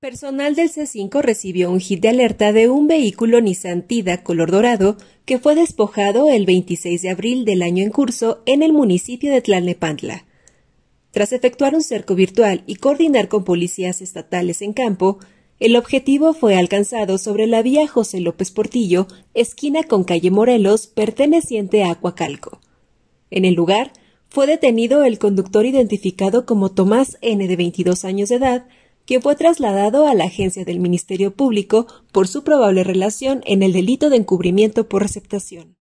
Personal del C5 recibió un hit de alerta de un vehículo Nissan Tida color dorado que fue despojado el 26 de abril del año en curso en el municipio de Tlalnepantla. Tras efectuar un cerco virtual y coordinar con policías estatales en campo, el objetivo fue alcanzado sobre la vía José López Portillo, esquina con calle Morelos, perteneciente a Acuacalco. En el lugar fue detenido el conductor identificado como Tomás N. de 22 años de edad, que fue trasladado a la agencia del Ministerio Público por su probable relación en el delito de encubrimiento por receptación.